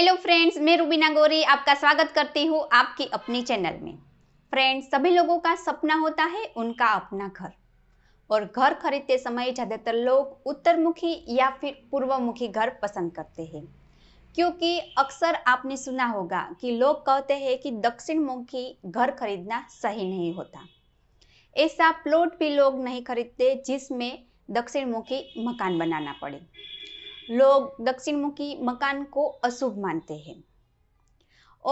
hello friends मैं रूबीना गोरी आपका स्वागत करती हूँ आपकी अपनी चैनल में फ्रेंड्स सभी लोगों का सपना होता है उनका अपना घर और घर खरीदते समय ज़्यादातर लोग उत्तरमुखी या फिर पूर्वमुखी घर पसंद करते हैं क्योंकि अक्सर आपने सुना होगा कि लोग कहते हैं कि दक्षिणमुखी घर खरीदना सही नहीं होता ऐसा प्लॉट भी लोग नहीं खरीदते जिसमें दक्षिणमुखी मकान बनाना पड़े लोग दक्षिणमुखी मकान को अशुभ मानते हैं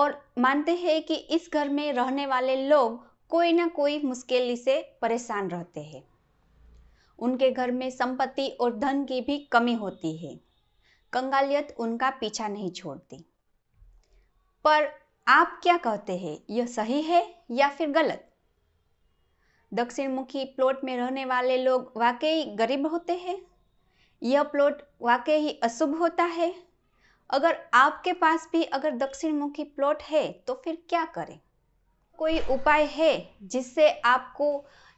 और मानते हैं कि इस घर में रहने वाले लोग कोई ना कोई मुश्किल से परेशान रहते हैं उनके घर में संपत्ति और धन की भी कमी होती है कंगालियत उनका पीछा नहीं छोड़ती पर आप क्या कहते हैं यह सही है या फिर गलत दक्षिणमुखी प्लॉट में रहने वाले लोग वाकई गरीब होते हैं यह प्लॉट वाकई ही अशुभ होता है अगर आपके पास भी अगर दक्षिण मुखी प्लॉट है तो फिर क्या करें कोई उपाय है जिससे आपको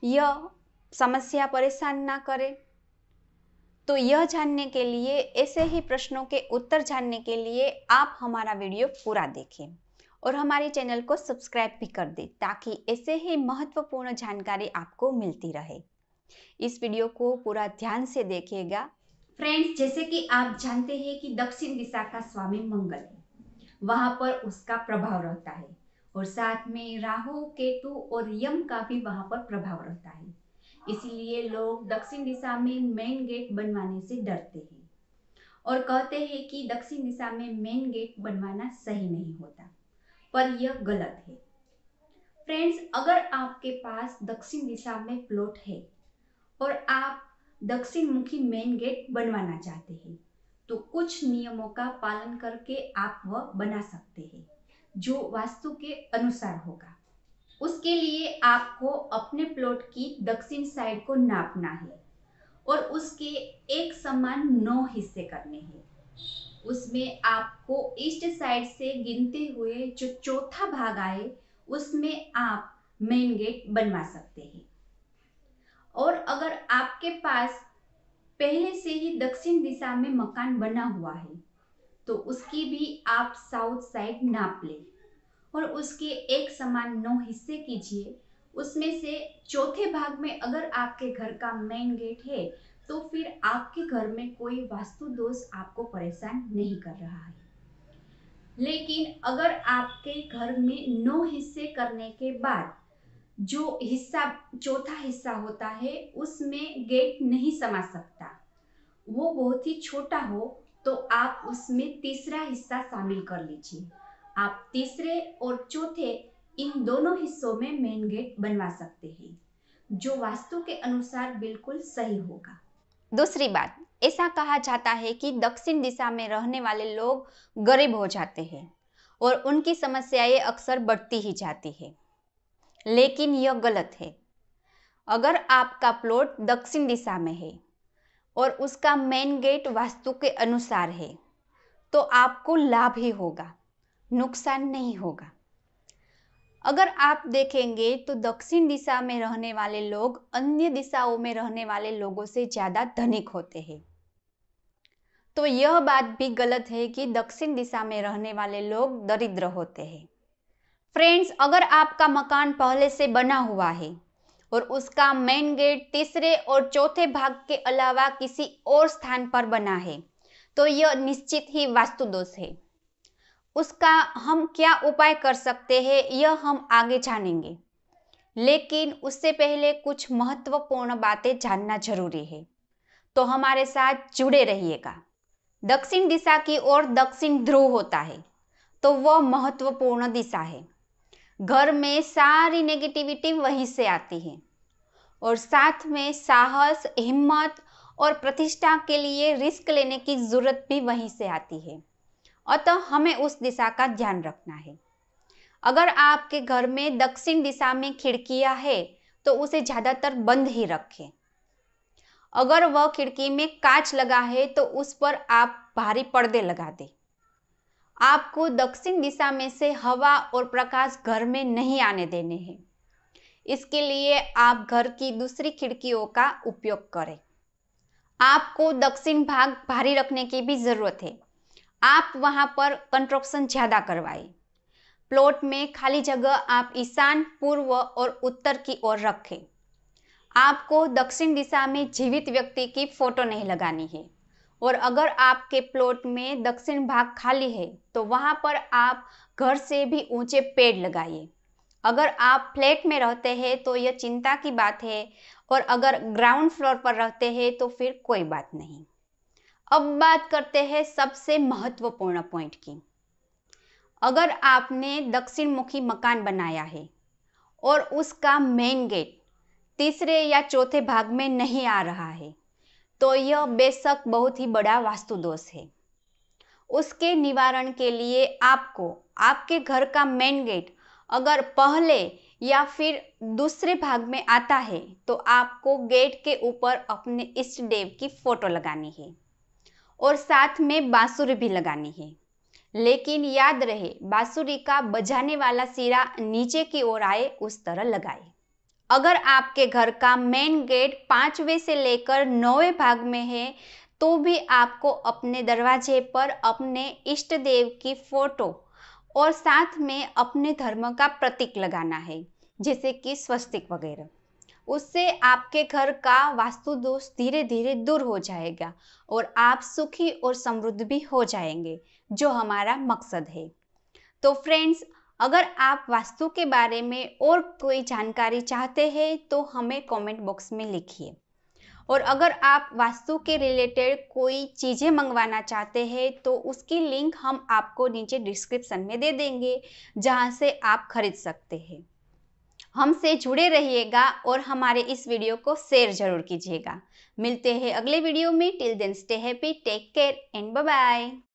यह समस्या परेशान ना करे तो यह जानने के लिए ऐसे ही प्रश्नों के उत्तर जानने के लिए आप हमारा वीडियो पूरा देखें और हमारे चैनल को सब्सक्राइब भी कर दें ताकि ऐसे ही महत्वपूर्ण जानकारी आपको मिलती रहे इस वीडियो को पूरा ध्यान से देखिएगा फ्रेंड्स जैसे कि आप जानते हैं कि दक्षिण दिशा का स्वामी मंगल है वहां पर उसका प्रभाव रहता है और साथ में राहु केतु और यम का भी वहां पर प्रभाव रहता है इसलिए लोग दक्षिण दिशा में मेन गेट बनवाने से डरते हैं और कहते हैं कि दक्षिण दिशा में मेन गेट बनवाना सही नहीं होता पर यह गलत है फ्रेंड्स अगर आपके पास दक्षिण दिशा में प्लॉट है और आप दक्षिण मुखी मेन गेट बनवाना चाहते हैं तो कुछ नियमों का पालन करके आप वह बना सकते हैं जो वास्तु के अनुसार होगा उसके लिए आपको अपने प्लॉट की दक्षिण साइड को नापना है और उसके एक समान नौ हिस्से करने हैं उसमें आपको ईस्ट साइड से गिनते हुए जो चौथा भाग आए उसमें आप मेन गेट बनवा सकते हैं और अगर आपके पास पहले से ही दक्षिण दिशा में मकान बना हुआ है तो उसकी भी आप साउथ साइड नाप लें और उसके एक समान नौ हिस्से कीजिए उसमें से चौथे भाग में अगर आपके घर का मेन गेट है तो फिर आपके घर में कोई वास्तु दोष आपको परेशान नहीं कर रहा है लेकिन अगर आपके घर में नौ हिस्से करने के बाद जो हिस्सा चौथा हिस्सा होता है उसमें गेट नहीं समा सकता वो बहुत ही छोटा हो तो आप उसमें तीसरा हिस्सा शामिल कर लीजिए आप तीसरे और चौथे इन दोनों हिस्सों में मेन गेट बनवा सकते हैं जो वास्तु के अनुसार बिल्कुल सही होगा दूसरी बात ऐसा कहा जाता है कि दक्षिण दिशा में रहने वाले लोग गरीब हो जाते हैं और उनकी समस्याएं अक्सर बढ़ती ही जाती है लेकिन यह गलत है अगर आपका प्लॉट दक्षिण दिशा में है और उसका मेन गेट वास्तु के अनुसार है तो आपको लाभ ही होगा नुकसान नहीं होगा अगर आप देखेंगे तो दक्षिण दिशा में रहने वाले लोग अन्य दिशाओं में रहने वाले लोगों से ज़्यादा धनिक होते हैं तो यह बात भी गलत है कि दक्षिण दिशा में रहने वाले लोग दरिद्र होते हैं फ्रेंड्स अगर आपका मकान पहले से बना हुआ है और उसका मेन गेट तीसरे और चौथे भाग के अलावा किसी और स्थान पर बना है तो यह निश्चित ही वास्तु दोष है उसका हम क्या उपाय कर सकते हैं यह हम आगे जानेंगे लेकिन उससे पहले कुछ महत्वपूर्ण बातें जानना जरूरी है तो हमारे साथ जुड़े रहिएगा दक्षिण दिशा की ओर दक्षिण ध्रुव होता है तो वह महत्वपूर्ण दिशा है घर में सारी नेगेटिविटी वहीं से आती है और साथ में साहस हिम्मत और प्रतिष्ठा के लिए रिस्क लेने की ज़रूरत भी वहीं से आती है अतः हमें उस दिशा का ध्यान रखना है अगर आपके घर में दक्षिण दिशा में खिड़कियां है तो उसे ज़्यादातर बंद ही रखें अगर वह खिड़की में कांच लगा है तो उस पर आप भारी पर्दे लगा दें आपको दक्षिण दिशा में से हवा और प्रकाश घर में नहीं आने देने हैं इसके लिए आप घर की दूसरी खिड़कियों का उपयोग करें आपको दक्षिण भाग भारी रखने की भी ज़रूरत है आप वहाँ पर कंस्ट्रक्शन ज़्यादा करवाएं प्लॉट में खाली जगह आप ईशान पूर्व और उत्तर की ओर रखें आपको दक्षिण दिशा में जीवित व्यक्ति की फ़ोटो नहीं लगानी है और अगर आपके प्लॉट में दक्षिण भाग खाली है तो वहाँ पर आप घर से भी ऊंचे पेड़ लगाइए अगर आप फ्लैट में रहते हैं तो यह चिंता की बात है और अगर ग्राउंड फ्लोर पर रहते हैं तो फिर कोई बात नहीं अब बात करते हैं सबसे महत्वपूर्ण पॉइंट की अगर आपने दक्षिण मुखी मकान बनाया है और उसका मेन गेट तीसरे या चौथे भाग में नहीं आ रहा है तो यह बेशक बहुत ही बड़ा वास्तु दोष है उसके निवारण के लिए आपको आपके घर का मेन गेट अगर पहले या फिर दूसरे भाग में आता है तो आपको गेट के ऊपर अपने इष्ट देव की फोटो लगानी है और साथ में बांसुरी भी लगानी है लेकिन याद रहे बांसुरी का बजाने वाला सिरा नीचे की ओर आए उस तरह लगाए अगर आपके घर का मेन गेट पाँचवें से लेकर नौवें भाग में है तो भी आपको अपने दरवाजे पर अपने इष्ट देव की फोटो और साथ में अपने धर्म का प्रतीक लगाना है जैसे कि स्वस्तिक वगैरह उससे आपके घर का वास्तु दोष धीरे धीरे दूर हो जाएगा और आप सुखी और समृद्ध भी हो जाएंगे जो हमारा मकसद है तो फ्रेंड्स अगर आप वास्तु के बारे में और कोई जानकारी चाहते हैं तो हमें कमेंट बॉक्स में लिखिए और अगर आप वास्तु के रिलेटेड कोई चीज़ें मंगवाना चाहते हैं तो उसकी लिंक हम आपको नीचे डिस्क्रिप्शन में दे देंगे जहाँ से आप खरीद सकते हैं हमसे जुड़े रहिएगा और हमारे इस वीडियो को शेयर जरूर कीजिएगा मिलते हैं अगले वीडियो में till then stay happy take care and bye